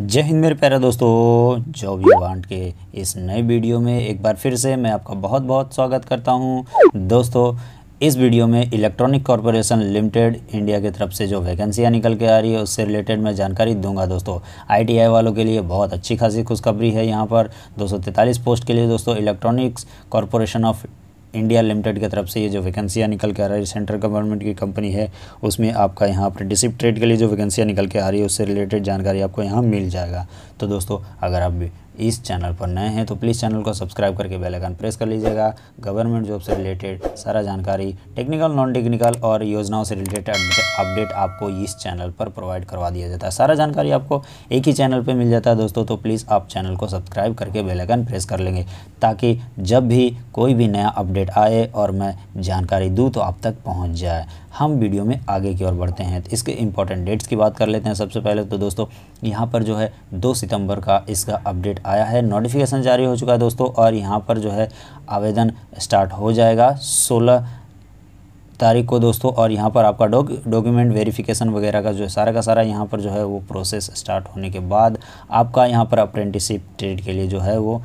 जय हिंद मेरे प्यारे दोस्तों जॉब यू वांट के इस नए वीडियो में एक बार फिर से मैं आपका बहुत बहुत स्वागत करता हूं दोस्तों इस वीडियो में इलेक्ट्रॉनिक कॉरपोरेशन लिमिटेड इंडिया की तरफ से जो वैकेंसियां निकल के आ रही है उससे रिलेटेड मैं जानकारी दूंगा दोस्तों आईटीआई वालों के लिए बहुत अच्छी खासी खुशखबरी है यहाँ पर दो पोस्ट के लिए दोस्तों electronics corporation of India limited की तरफ से ये जो वैकेंसियाँ निकल के आ रही है सेंट्रल गवर्नमेंट की कंपनी है उसमें आपका यहाँ पर डिसिप ट्रेड के लिए जो वैकेंसियाँ निकल के आ रही है उससे रिलेटेड जानकारी आपको यहाँ मिल जाएगा तो दोस्तों अगर आप भी इस चैनल पर नए हैं तो प्लीज़ चैनल को सब्सक्राइब करके बेल आइकन प्रेस कर लीजिएगा गवर्नमेंट जॉब से रिलेटेड सारा जानकारी टेक्निकल नॉन टेक्निकल और योजनाओं से रिलेटेड अपडेट आपको इस चैनल पर प्रोवाइड करवा दिया जाता है सारा जानकारी आपको एक ही चैनल पर मिल जाता है दोस्तों तो प्लीज़ आप चैनल को सब्सक्राइब करके बेलाइकन प्रेस कर लेंगे ताकि जब भी कोई भी नया अपडेट आए और मैं जानकारी दूँ तो आप तक पहुँच जाए हम वीडियो में आगे की ओर बढ़ते हैं तो इसके इंपॉर्टेंट डेट्स की बात कर लेते हैं सबसे पहले तो दोस्तों यहाँ पर जो है दो सितंबर का इसका अपडेट आया है नोटिफिकेशन जारी हो चुका है दोस्तों और यहाँ पर जो है आवेदन स्टार्ट हो जाएगा सोलह तारीख को दोस्तों और यहाँ पर आपका डॉग डॉक्यूमेंट वेरिफिकेशन वगैरह का जो है सारा का सारा यहाँ पर जो है वो प्रोसेस स्टार्ट होने के बाद आपका यहाँ पर अप्रेंटिसिप ट्रेड के लिए जो है वो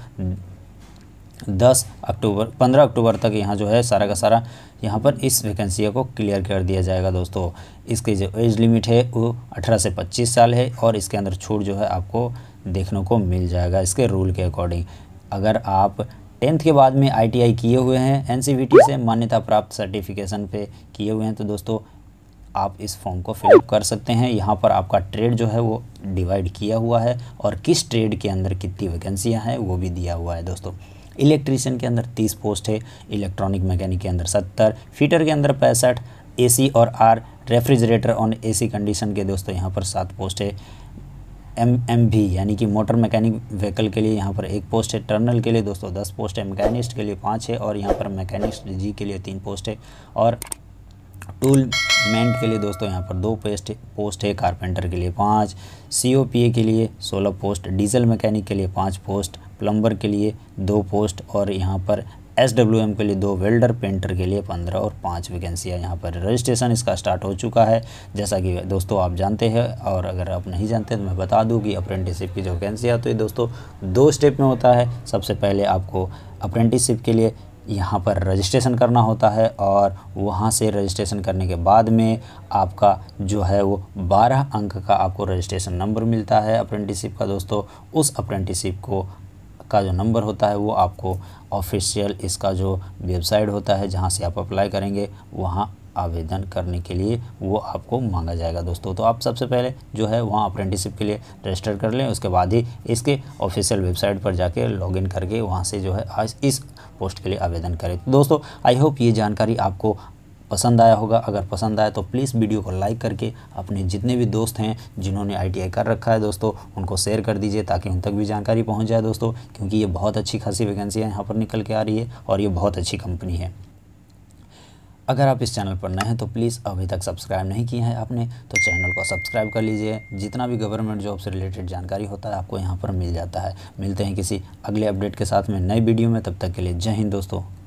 दस अक्टूबर पंद्रह अक्टूबर तक यहाँ जो है सारा का सारा यहाँ पर इस वैकेंसी को क्लियर कर दिया जाएगा दोस्तों इसकी जो एज लिमिट है वो अठारह से पच्चीस साल है और इसके अंदर छूट जो है आपको देखने को मिल जाएगा इसके रूल के अकॉर्डिंग अगर आप टेंथ के बाद में आईटीआई किए हुए हैं एनसीवीटी से मान्यता प्राप्त सर्टिफिकेशन पे किए हुए हैं तो दोस्तों आप इस फॉर्म को फिलअप कर सकते हैं यहाँ पर आपका ट्रेड जो है वो डिवाइड किया हुआ है और किस ट्रेड के अंदर कितनी वैकेंसियाँ हैं वो भी दिया हुआ है दोस्तों इलेक्ट्रीशियन के अंदर तीस पोस्ट है इलेक्ट्रॉनिक मैकेनिक के अंदर सत्तर फीटर के अंदर पैंसठ एसी और आर रेफ्रिजरेटर ऑन एसी कंडीशन के दोस्तों यहाँ पर सात पोस्ट है एम एम भी यानी कि मोटर मैकेनिक व्हीकल के लिए यहाँ पर एक पोस्ट है टर्नल के लिए दोस्तों दस पोस्ट है मैकेनिस्ट के लिए पाँच है और यहाँ पर मैकेनिस्ट जी के लिए तीन पोस्ट है और टूल मेंट के लिए दोस्तों यहाँ पर दो पेस्ट पोस्ट है कारपेंटर के लिए पाँच सी ओ पी ए के लिए सोलह पोस्ट डीजल मैकेनिक के लिए पाँच पोस्ट प्लम्बर के लिए दो पोस्ट और यहाँ पर एस डब्ल्यू एम के लिए दो वेल्डर पेंटर के लिए पंद्रह और पाँच वैकेंसियाँ यहाँ पर रजिस्ट्रेशन इसका स्टार्ट हो चुका है जैसा कि दोस्तों आप जानते हैं और अगर आप नहीं जानते तो मैं बता दूँ कि अप्रेंटिसिप की जो वैकेंसी है तो ये दोस्तों दो स्टेप में होता है सबसे पहले आपको अप्रेंटिसिप के लिए यहाँ पर रजिस्ट्रेशन करना होता है और वहाँ से रजिस्ट्रेशन करने के बाद में आपका जो है वो 12 अंक का आपको रजिस्ट्रेशन नंबर मिलता है अप्रेंटिसिप का दोस्तों उस अप्रेंटिसिप को का जो नंबर होता है वो आपको ऑफिशियल इसका जो वेबसाइट होता है जहाँ से आप अप्लाई करेंगे वहाँ आवेदन करने के लिए वो आपको मांगा जाएगा दोस्तों तो आप सबसे पहले जो है वहाँ अप्रेंटिसिप के लिए रजिस्टर कर लें उसके बाद ही इसके ऑफिशियल वेबसाइट पर जाके लॉगिन करके वहाँ से जो है आज इस पोस्ट के लिए आवेदन करें तो दोस्तों आई होप ये जानकारी आपको पसंद आया होगा अगर पसंद आया तो प्लीज़ वीडियो को लाइक करके अपने जितने भी दोस्त हैं जिन्होंने आई कर रखा है दोस्तों उनको शेयर कर दीजिए ताकि उन तक भी जानकारी पहुँच जाए दोस्तों क्योंकि ये बहुत अच्छी खासी वैकेंसियाँ यहाँ पर निकल के आ रही है और ये बहुत अच्छी कंपनी है अगर आप इस चैनल पर नए हैं तो प्लीज़ अभी तक सब्सक्राइब नहीं किया है आपने तो चैनल को सब्सक्राइब कर लीजिए जितना भी गवर्नमेंट जॉब से रिलेटेड जानकारी होता है आपको यहाँ पर मिल जाता है मिलते हैं किसी अगले अपडेट के साथ में नए वीडियो में तब तक के लिए जय हिंद दोस्तों